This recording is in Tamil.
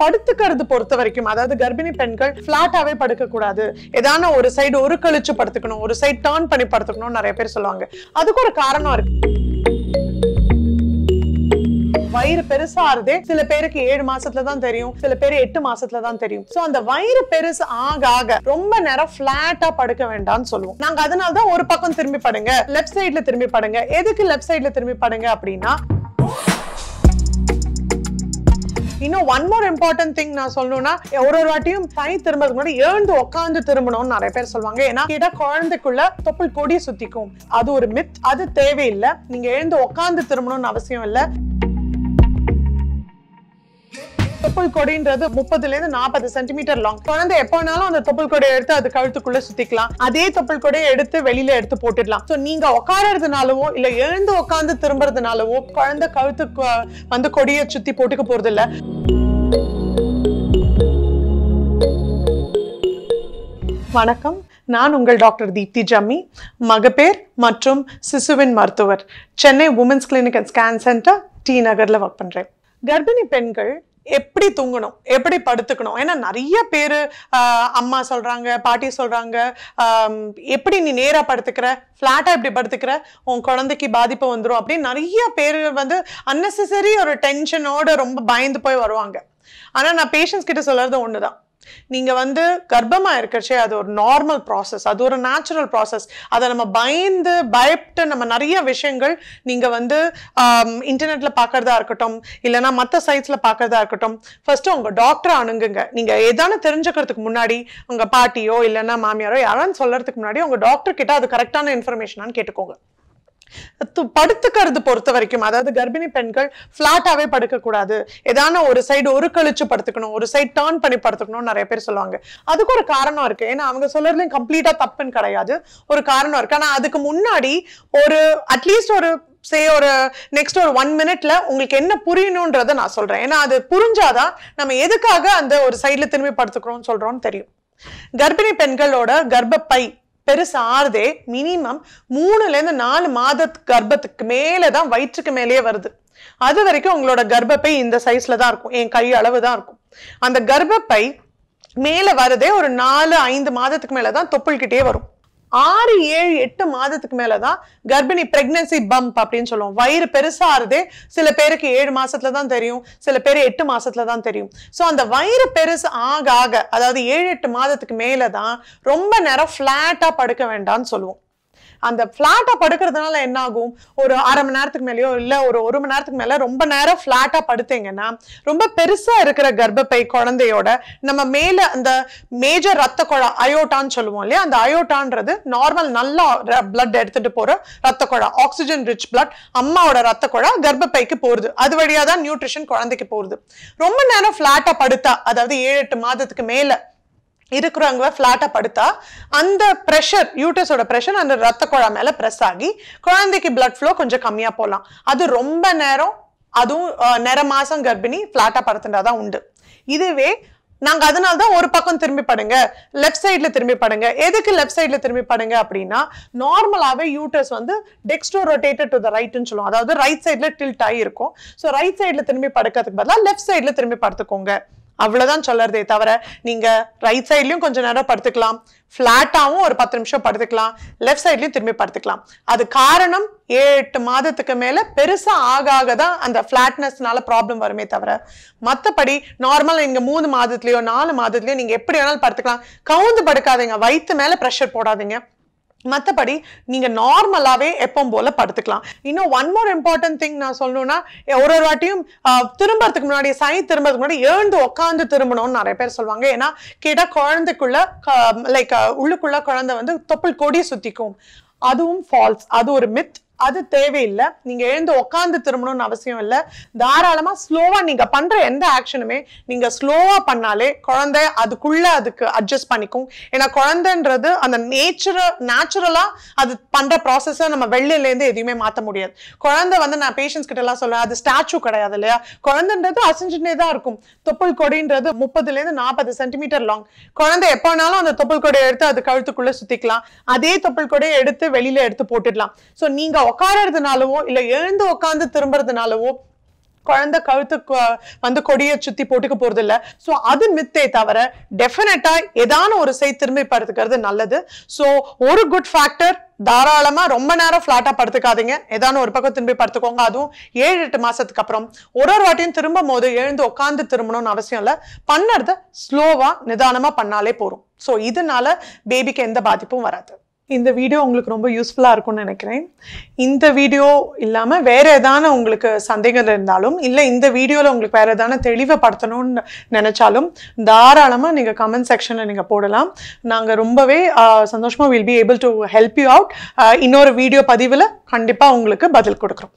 படுத்துக்கிறது பொறுத்த வரைக்கும் அதாவது கர்ப்பிணி பெண்கள் பிளாட்டாவே படுக்க கூடாது ஏதான ஒரு சைடு ஒரு கழிச்சு படுத்துக்கணும் ஒரு சைடு டர்ன் பண்ணி படுத்துக்கணும்னு நிறைய பேர் சொல்லுவாங்க அதுக்கு ஒரு காரணம் இருக்கு வயிறு பெருசா சில பேருக்கு ஏழு மாசத்துல தான் தெரியும் சில பேர் எட்டு மாசத்துல தான் தெரியும் சோ அந்த வயிறு பெருசு ஆக ஆக ரொம்ப நேரம் பிளாட்டா படுக்க வேண்டாம்னு சொல்லுவோம் நாங்க அதனால தான் ஒரு பக்கம் திரும்பி படுங்க லெஃப்ட் சைட்ல திரும்பி படுங்க எதுக்கு லெஃப்ட் சைட்ல திரும்பி படுங்க அப்படின்னா இன்னும் ஒன் மோர் இம்பார்ட்டன்ட் திங் நான் சொல்லணும்னா ஒரு ஒரு வாட்டியும் பை திரும்பதுக்கு முன்னாடி எழுந்து உட்காந்து திரும்பணும்னு நிறைய பேர் சொல்லுவாங்க ஏன்னா கிட்ட குழந்தைக்குள்ள தொப்புள் கொடியை சுத்திக்கும் அது ஒரு மித் அது தேவையில்லை நீங்க எழுந்து உட்காந்து திரும்பணும்னு அவசியம் இல்லை தொப்புள் கொடின்றது முப்பதுல இருந்து நாற்பது சென்டிமீட்டர் லாங் குழந்தை எப்போனாலும் அந்த தொப்புள் கொடையை எடுத்து அது கழுத்துக்குள்ள சுத்திக்கலாம் அதே தொப்புள் கொடையை எடுத்து வெளியில எடுத்து போட்டுடலாம் ஸோ நீங்க உட்காரதுனாலவோ இல்ல எழுந்து உட்காந்து திரும்புறதுனாலவோ குழந்தை கழுத்து வந்து கொடியை சுத்தி போட்டுக்க போறது இல்ல வணக்கம் நான் உங்கள் டாக்டர் தீப்தி ஜம்மி மகப்பேர் மற்றும் சிசுவின் மருத்துவர் Chennai women's clinic and scan centre T நகரில் ஒர்க் பண்ணுறேன் கர்ப்பிணி பெண்கள் எப்படி தூங்கணும் எப்படி படுத்துக்கணும் ஏன்னா நிறைய பேர் அம்மா சொல்கிறாங்க பாட்டி சொல்கிறாங்க எப்படி நீ நேராக படுத்துக்கிற ஃப்ளாட்டாக இப்படி படுத்துக்கிற உன் குழந்தைக்கு பாதிப்பு வந்துடும் அப்படின்னு நிறைய பேர் வந்து அன்னெசரி ஒரு டென்ஷனோடு ரொம்ப பயந்து போய் வருவாங்க ஆனால் நான் பேஷன்ஸ் கிட்ட சொல்கிறது ஒன்று தான் நீங்கள் வந்து கர்ப்பமாக இருக்கிறச்சே அது ஒரு நார்மல் ப்ராசஸ் அது ஒரு நேச்சுரல் ப்ராசஸ் அதை நம்ம பயந்து பயப்பட்டு நம்ம நிறைய விஷயங்கள் நீங்கள் வந்து இன்டர்நெட்டில் பார்க்குறதா இருக்கட்டும் இல்லைனா மற்ற சைட்ஸில் பார்க்குறதா இருக்கட்டும் ஃபஸ்ட்டு உங்கள் டாக்டரை அணுகுங்க நீங்கள் எதானு தெரிஞ்சுக்கிறதுக்கு முன்னாடி உங்கள் பாட்டியோ இல்லைன்னா மாமியாரோ யாரான்னு சொல்கிறதுக்கு முன்னாடி உங்கள் டாக்டர் கிட்ட அது கரெக்டான இன்ஃபர்மேஷனான்னு கேட்டுக்கோங்க படுத்துக்கிறது பொறுத்த வரைக்கும் அதாவது கர்ப்பிணி பெண்கள் ஃப்ளாட்டாகவே படுக்கக்கூடாது ஏதான ஒரு சைடு ஒரு கழிச்சு படுத்துக்கணும் ஒரு சைடு டேர்ன் பண்ணி படுத்துக்கணும்னு நிறைய பேர் சொல்லுவாங்க அதுக்கு ஒரு காரணம் இருக்கு ஏன்னா அவங்க சொல்றதுலையும் கம்ப்ளீட்டா தப்புன்னு கிடையாது ஒரு காரணம் இருக்கு ஆனால் அதுக்கு முன்னாடி ஒரு அட்லீஸ்ட் ஒரு சே ஒரு நெக்ஸ்ட் ஒரு ஒன் மினிட்ல உங்களுக்கு என்ன புரியணுன்றதை நான் சொல்றேன் ஏன்னா அது புரிஞ்சாதான் நம்ம எதுக்காக அந்த ஒரு சைட்ல திரும்பி படுத்துக்கிறோம்னு சொல்றோம்னு தெரியும் கர்ப்பிணி பெண்களோட கர்ப்பப்பை பெருசு ஆறுதே மினிமம் மூணுலேருந்து நாலு மாத கர்ப்பத்துக்கு மேலே தான் வயிற்றுக்கு மேலேயே வருது அது வரைக்கும் உங்களோட கர்ப்பப்பை இந்த சைஸில் தான் இருக்கும் என் கை அளவு தான் இருக்கும் அந்த கர்ப்பப்பை மேலே வரதே ஒரு நாலு ஐந்து மாதத்துக்கு மேலே தான் தொப்புள்கிட்டே வரும் ஆறு ஏழு எட்டு மாதத்துக்கு மேலே தான் கர்ப்பிணி பிரெக்னன்சி பம்ப் அப்படின்னு சொல்லுவோம் வயிறு பெருசாக ஆறுதே சில பேருக்கு ஏழு மாதத்துல தான் தெரியும் சில பேர் எட்டு மாதத்துல தான் தெரியும் ஸோ அந்த வயிறு பெருசு ஆக ஆக அதாவது ஏழு எட்டு மாதத்துக்கு மேலே தான் ரொம்ப நேரம் ஃப்ளாட்டாக படுக்க வேண்டாம்னு சொல்லுவோம் அந்த ஃப்ளாட்டா படுக்கிறதுனால என்ன ஆகும் ஒரு அரை மணி நேரத்துக்கு மேலேயோ இல்லை ஒரு ஒரு மணி நேரத்துக்கு மேலே ரொம்ப நேரம் ஃப்ளாட்டாக படுத்தீங்கன்னா ரொம்ப பெருசா இருக்கிற கர்ப்பப்பை குழந்தையோட நம்ம மேல அந்த மேஜர் ரத்த குழா அயோட்டான்னு சொல்லுவோம் இல்லையா அந்த அயோட்டான்றது நார்மல் நல்லா பிளட் எடுத்துட்டு போற ரத்த குழா ஆக்சிஜன் ரிச் பிளட் அம்மாவோட ரத்த குழா கர்ப்பப்பைக்கு போறது அது வழியா தான் நியூட்ரிஷன் குழந்தைக்கு போறது ரொம்ப நேரம் ஃபிளாட்டா படுத்தா அதாவது ஏழு எட்டு மாதத்துக்கு மேல இருக்கிறவங்க ஃப்ளாட்டாக படுத்தா அந்த ப்ரெஷர் யூட்டஸோட ப்ரெஷர் அந்த ரத்த குழா மேலே ப்ரெஸ் ஆகி குழந்தைக்கு பிளட் ஃப்ளோ கொஞ்சம் கம்மியாக போகலாம் அது ரொம்ப நேரம் அதுவும் நிற மாதம் கர்ப்பிணி ஃப்ளாட்டாக படுத்துட்டா தான் உண்டு இதுவே நாங்கள் அதனால தான் ஒரு பக்கம் திரும்பி படுங்க லெஃப்ட் சைடில் திரும்பி படுங்க எதுக்கு லெஃப்ட் சைடில் திரும்பி படுங்க அப்படின்னா நார்மலாகவே யூட்டஸ் வந்து டெக்ஸ்டோ ரொட்டேட்டட் டு த ரைட்டுன்னு சொல்லுவோம் அதாவது ரைட் சைடில் டில்ட் ஆகி இருக்கும் ஸோ ரைட் சைடில் திரும்பி படுக்கிறதுக்கு பதிலாக லெஃப்ட் சைடில் திரும்பி படுத்துக்கோங்க அவ்வளோதான் சொல்லறதே தவிர நீங்கள் ரைட் சைட்லேயும் கொஞ்சம் நேரம் படுத்துக்கலாம் ஃப்ளாட்டாகவும் ஒரு பத்து நிமிஷம் படுத்துக்கலாம் லெஃப்ட் சைட்லேயும் திரும்பி படுத்துக்கலாம் அது காரணம் எட்டு மாதத்துக்கு மேலே பெருசாக ஆக ஆக தான் அந்த ஃப்ளாட்னஸ்னால ப்ராப்ளம் வருமே தவிர மற்றபடி நார்மலாக நீங்கள் மூணு மாதத்துலேயோ நாலு மாதத்துலேயோ நீங்கள் எப்படி வேணாலும் படுத்துக்கலாம் கவுந்து படுக்காதீங்க வயிற்று மேலே ப்ரெஷர் போடாதீங்க மற்றபடி நீங்கள் நார்மலாகவே எப்பவும் போல படுத்துக்கலாம் இன்னும் ஒன் மோர் இம்பார்ட்டன்ட் திங் நான் சொல்லணும்னா ஒரு ஒரு வாட்டியும் திரும்புறதுக்கு முன்னாடி சனி திரும்புறதுக்கு முன்னாடி எழுந்து உட்காந்து திரும்பணும்னு நிறைய பேர் சொல்லுவாங்க ஏன்னா கேட்டால் குழந்தைக்குள்ள லைக் உள்ளுக்குள்ள குழந்தை வந்து தொப்புள் கொடி சுற்றிக்கும் அதுவும் ஃபால்ஸ் அது ஒரு மித் அது தேவையில்லை நீங்க எழுந்து உட்காந்து திரும்பணும்னு அவசியம் இல்லை தாராளமா ஸ்லோவா நீங்க பண்ற எந்த ஆக்ஷனுமே நீங்க ஸ்லோவா பண்ணாலே குழந்தை அதுக்குள்ள அதுக்கு அட்ஜஸ்ட் பண்ணிக்கும் ஏன்னா குழந்தைன்றது அந்த நேச்சுர நேச்சுரலா அது பண்ற ப்ராசஸை நம்ம வெள்ளில இருந்து எதையுமே மாற்ற முடியாது குழந்தை வந்து நான் பேஷன்ஸ் கிட்ட எல்லாம் சொல்லுவேன் அது ஸ்டாச்சு கிடையாது இல்லையா குழந்தைன்றது அசைஞ்சுட்டே தான் இருக்கும் தொப்புள் கொடின்றது முப்பதுல இருந்து நாற்பது சென்டிமீட்டர் லாங் குழந்தை எப்போனாலும் அந்த தொப்புள் கொடை எடுத்து அது கழுத்துக்குள்ள சுத்திக்கலாம் அதே தொப்புள் கொடியை எடுத்து வெளியில எடுத்து போட்டுடலாம் ஸோ நீங்க உட்காரதுனாலவோ இல்லை எழுந்து உட்காந்து திரும்புறதுனாலவோ குழந்தை கழுத்து வந்து கொடியை சுத்தி போட்டுக்க போறது இல்ல ஸோ அது மித்தே தவிர டெஃபினட்டா ஏதான ஒரு செய் திரும்பி படுத்துக்கிறது நல்லது ஸோ ஒரு குட் ஃபேக்டர் தாராளமா ரொம்ப நேரம் ஃபிளாட்டா படுத்துக்காதீங்க ஏதான ஒரு பக்கம் திரும்பி படுத்துக்கோங்க அதுவும் ஏழு எட்டு மாசத்துக்கு அப்புறம் ஒரு ஒரு வாட்டியும் திரும்பும் போது எழுந்து உட்காந்து திரும்பணும்னு அவசியம் இல்லை பண்ணுறத ஸ்லோவா நிதானமா பண்ணாலே போறோம் ஸோ இதனால பேபிக்கு எந்த பாதிப்பும் வராது இந்த வீடியோ உங்களுக்கு ரொம்ப யூஸ்ஃபுல்லாக இருக்கும்னு நினைக்கிறேன் இந்த வீடியோ இல்லாமல் வேறு எதான உங்களுக்கு சந்தேகம் இருந்தாலும் இல்லை இந்த வீடியோவில் உங்களுக்கு வேறு எதான தெளிவை படுத்தணும்னு நினச்சாலும் தாராளமாக நீங்கள் கமெண்ட் செக்ஷனில் நீங்கள் போடலாம் நாங்கள் ரொம்பவே சந்தோஷமாக will be able to help you out இன்னொரு வீடியோ பதிவில் கண்டிப்பாக உங்களுக்கு பதில் கொடுக்குறோம்